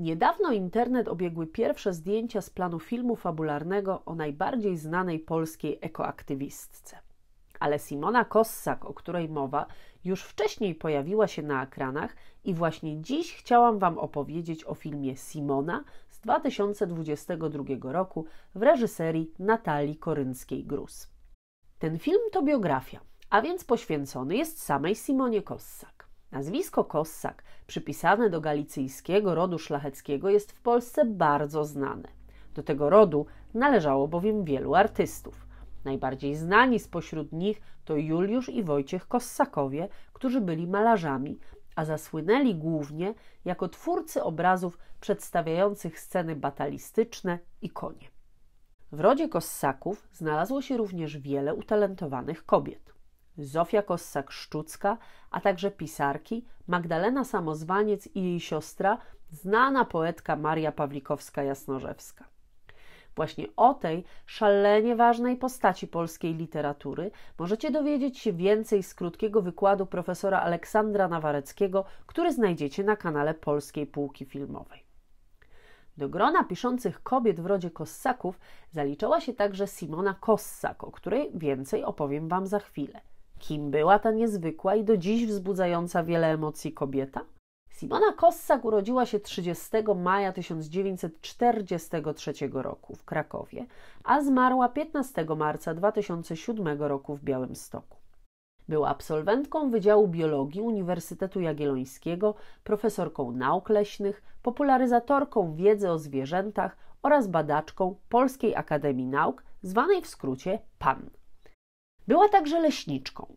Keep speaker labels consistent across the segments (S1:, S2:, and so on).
S1: Niedawno internet obiegły pierwsze zdjęcia z planu filmu fabularnego o najbardziej znanej polskiej ekoaktywistce. Ale Simona Kossak, o której mowa, już wcześniej pojawiła się na ekranach i właśnie dziś chciałam Wam opowiedzieć o filmie Simona z 2022 roku w reżyserii Natalii Korynckiej-Gruz. Ten film to biografia, a więc poświęcony jest samej Simonie Kossak. Nazwisko Kossak, przypisane do galicyjskiego rodu szlacheckiego, jest w Polsce bardzo znane. Do tego rodu należało bowiem wielu artystów. Najbardziej znani spośród nich to Juliusz i Wojciech Kossakowie, którzy byli malarzami, a zasłynęli głównie jako twórcy obrazów przedstawiających sceny batalistyczne i konie. W rodzie Kossaków znalazło się również wiele utalentowanych kobiet. Zofia Kossak-Szczucka, a także pisarki Magdalena Samozwaniec i jej siostra, znana poetka Maria Pawlikowska-Jasnorzewska. Właśnie o tej szalenie ważnej postaci polskiej literatury możecie dowiedzieć się więcej z krótkiego wykładu profesora Aleksandra Nawareckiego, który znajdziecie na kanale Polskiej Półki Filmowej. Do grona piszących kobiet w rodzie Kossaków zaliczała się także Simona Kossak, o której więcej opowiem Wam za chwilę. Kim była ta niezwykła i do dziś wzbudzająca wiele emocji kobieta? Simona Kossak urodziła się 30 maja 1943 roku w Krakowie, a zmarła 15 marca 2007 roku w Białymstoku. Była absolwentką Wydziału Biologii Uniwersytetu Jagiellońskiego, profesorką nauk leśnych, popularyzatorką wiedzy o zwierzętach oraz badaczką Polskiej Akademii Nauk, zwanej w skrócie PAN. Była także leśniczką.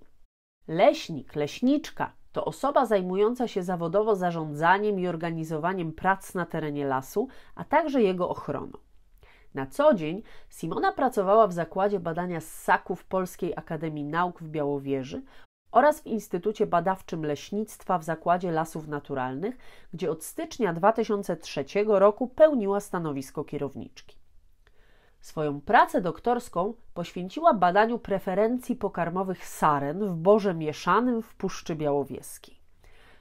S1: Leśnik, leśniczka to osoba zajmująca się zawodowo zarządzaniem i organizowaniem prac na terenie lasu, a także jego ochroną. Na co dzień Simona pracowała w Zakładzie Badania Ssaków Polskiej Akademii Nauk w Białowieży oraz w Instytucie Badawczym Leśnictwa w Zakładzie Lasów Naturalnych, gdzie od stycznia 2003 roku pełniła stanowisko kierowniczki. Swoją pracę doktorską poświęciła badaniu preferencji pokarmowych saren w borze mieszanym w Puszczy Białowieskiej.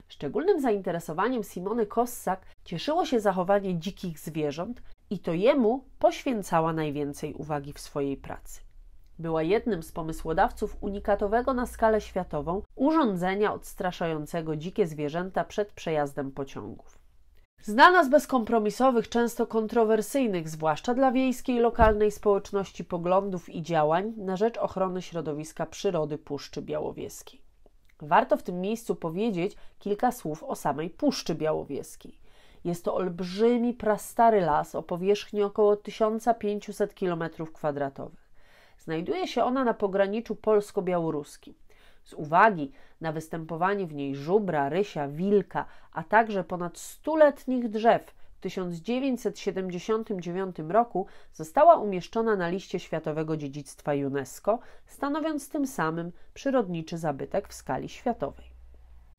S1: Szczególnym zainteresowaniem Simony Kossak cieszyło się zachowanie dzikich zwierząt i to jemu poświęcała najwięcej uwagi w swojej pracy. Była jednym z pomysłodawców unikatowego na skalę światową urządzenia odstraszającego dzikie zwierzęta przed przejazdem pociągów. Znana z bezkompromisowych, często kontrowersyjnych, zwłaszcza dla wiejskiej lokalnej społeczności poglądów i działań na rzecz ochrony środowiska przyrody Puszczy Białowieskiej. Warto w tym miejscu powiedzieć kilka słów o samej Puszczy Białowieskiej. Jest to olbrzymi, prastary las o powierzchni około 1500 km2. Znajduje się ona na pograniczu polsko-białoruskim. Z uwagi na występowanie w niej żubra, rysia, wilka, a także ponad stuletnich drzew, w 1979 roku została umieszczona na liście światowego dziedzictwa UNESCO, stanowiąc tym samym przyrodniczy zabytek w skali światowej.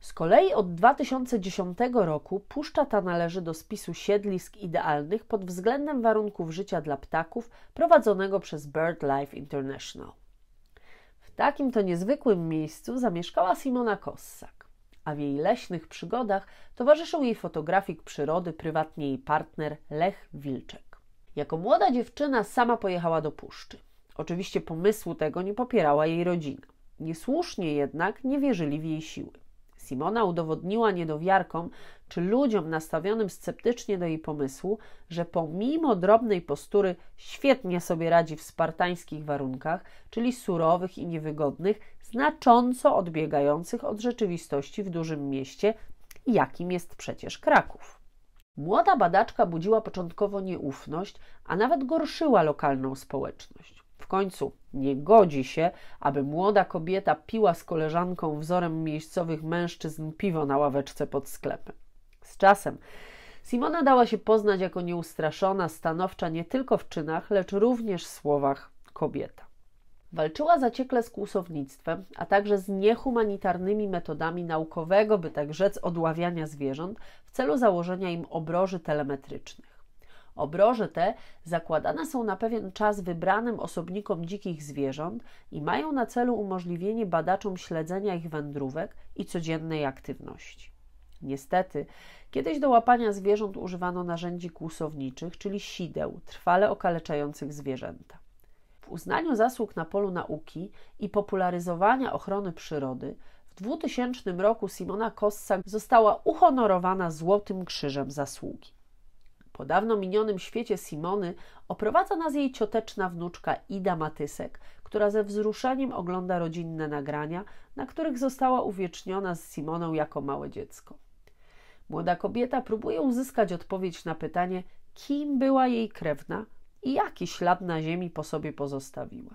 S1: Z kolei od 2010 roku puszcza ta należy do spisu siedlisk idealnych pod względem warunków życia dla ptaków prowadzonego przez BirdLife International takim to niezwykłym miejscu zamieszkała Simona Kossak, a w jej leśnych przygodach towarzyszył jej fotografik przyrody, prywatnie jej partner Lech Wilczek. Jako młoda dziewczyna sama pojechała do puszczy. Oczywiście pomysłu tego nie popierała jej rodzina. Niesłusznie jednak nie wierzyli w jej siły. Simona udowodniła niedowiarkom czy ludziom nastawionym sceptycznie do jej pomysłu, że pomimo drobnej postury świetnie sobie radzi w spartańskich warunkach, czyli surowych i niewygodnych, znacząco odbiegających od rzeczywistości w dużym mieście, jakim jest przecież Kraków. Młoda badaczka budziła początkowo nieufność, a nawet gorszyła lokalną społeczność. W końcu nie godzi się, aby młoda kobieta piła z koleżanką wzorem miejscowych mężczyzn piwo na ławeczce pod sklepem. Z czasem Simona dała się poznać jako nieustraszona, stanowcza nie tylko w czynach, lecz również w słowach kobieta. Walczyła zaciekle z kłusownictwem, a także z niehumanitarnymi metodami naukowego, by tak rzec, odławiania zwierząt w celu założenia im obroży telemetrycznych. Obroże te zakładane są na pewien czas wybranym osobnikom dzikich zwierząt i mają na celu umożliwienie badaczom śledzenia ich wędrówek i codziennej aktywności. Niestety, kiedyś do łapania zwierząt używano narzędzi kłusowniczych, czyli sideł, trwale okaleczających zwierzęta. W uznaniu zasług na polu nauki i popularyzowania ochrony przyrody w 2000 roku Simona Kossak została uhonorowana Złotym Krzyżem Zasługi. Po dawno minionym świecie Simony oprowadza nas jej cioteczna wnuczka Ida Matysek, która ze wzruszeniem ogląda rodzinne nagrania, na których została uwieczniona z Simoną jako małe dziecko. Młoda kobieta próbuje uzyskać odpowiedź na pytanie, kim była jej krewna i jaki ślad na ziemi po sobie pozostawiła.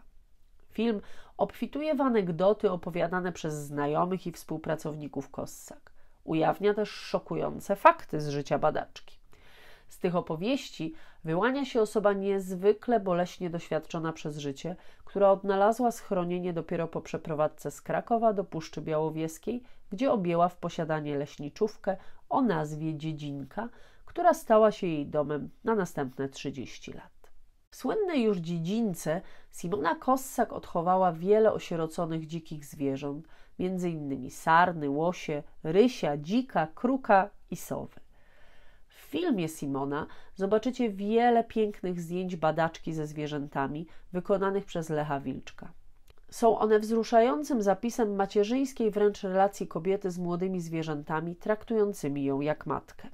S1: Film obfituje w anegdoty opowiadane przez znajomych i współpracowników Kossak. Ujawnia też szokujące fakty z życia badaczki. Z tych opowieści wyłania się osoba niezwykle boleśnie doświadczona przez życie, która odnalazła schronienie dopiero po przeprowadzce z Krakowa do Puszczy Białowieskiej, gdzie objęła w posiadanie leśniczówkę o nazwie Dziedzinka, która stała się jej domem na następne 30 lat. W słynnej już dziedzińce Simona Kossak odchowała wiele osieroconych dzikich zwierząt, m.in. sarny, łosie, rysia, dzika, kruka i sowy filmie Simona zobaczycie wiele pięknych zdjęć badaczki ze zwierzętami wykonanych przez Lecha Wilczka. Są one wzruszającym zapisem macierzyńskiej wręcz relacji kobiety z młodymi zwierzętami, traktującymi ją jak matkę.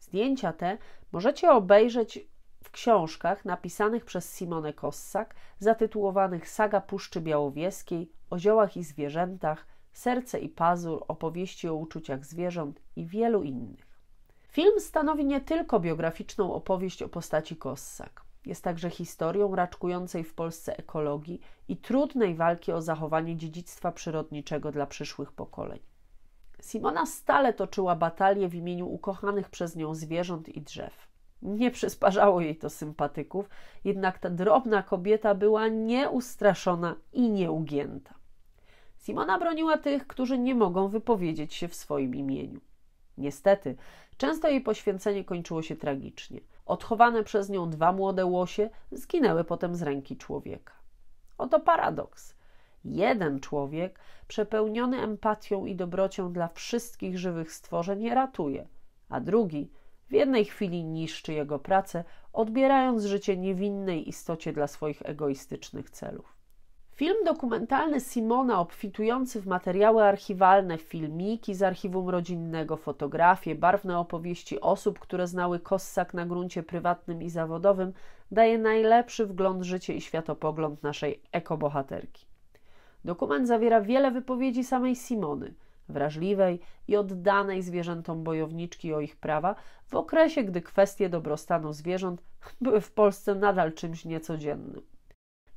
S1: Zdjęcia te możecie obejrzeć w książkach napisanych przez Simonę Kossak, zatytułowanych Saga Puszczy Białowieskiej, o ziołach i zwierzętach, Serce i pazur, opowieści o uczuciach zwierząt i wielu innych. Film stanowi nie tylko biograficzną opowieść o postaci Kossak. Jest także historią raczkującej w Polsce ekologii i trudnej walki o zachowanie dziedzictwa przyrodniczego dla przyszłych pokoleń. Simona stale toczyła batalie w imieniu ukochanych przez nią zwierząt i drzew. Nie przysparzało jej to sympatyków, jednak ta drobna kobieta była nieustraszona i nieugięta. Simona broniła tych, którzy nie mogą wypowiedzieć się w swoim imieniu. Niestety, często jej poświęcenie kończyło się tragicznie. Odchowane przez nią dwa młode łosie zginęły potem z ręki człowieka. Oto paradoks. Jeden człowiek, przepełniony empatią i dobrocią dla wszystkich żywych stworzeń, je ratuje, a drugi w jednej chwili niszczy jego pracę, odbierając życie niewinnej istocie dla swoich egoistycznych celów. Film dokumentalny Simona, obfitujący w materiały archiwalne, filmiki z archiwum rodzinnego, fotografie, barwne opowieści osób, które znały Kossak na gruncie prywatnym i zawodowym, daje najlepszy wgląd w życie i światopogląd naszej ekobohaterki. Dokument zawiera wiele wypowiedzi samej Simony, wrażliwej i oddanej zwierzętom bojowniczki o ich prawa, w okresie, gdy kwestie dobrostanu zwierząt były w Polsce nadal czymś niecodziennym.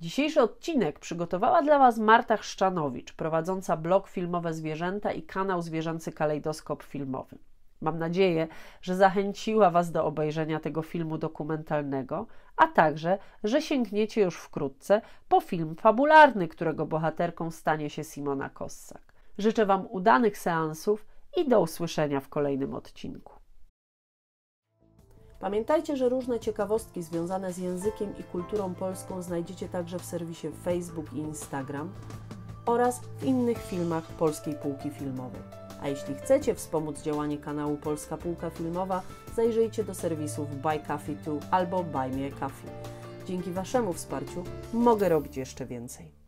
S1: Dzisiejszy odcinek przygotowała dla Was Marta Chrzczanowicz, prowadząca blog Filmowe Zwierzęta i kanał Zwierzęcy Kalejdoskop Filmowy. Mam nadzieję, że zachęciła Was do obejrzenia tego filmu dokumentalnego, a także, że sięgniecie już wkrótce po film fabularny, którego bohaterką stanie się Simona Kossak. Życzę Wam udanych seansów i do usłyszenia w kolejnym odcinku. Pamiętajcie, że różne ciekawostki związane z językiem i kulturą polską znajdziecie także w serwisie Facebook i Instagram oraz w innych filmach Polskiej Półki Filmowej. A jeśli chcecie wspomóc działanie kanału Polska Półka Filmowa, zajrzyjcie do serwisów Buy Coffee 2 albo Buy Me Coffee. Dzięki Waszemu wsparciu mogę robić jeszcze więcej.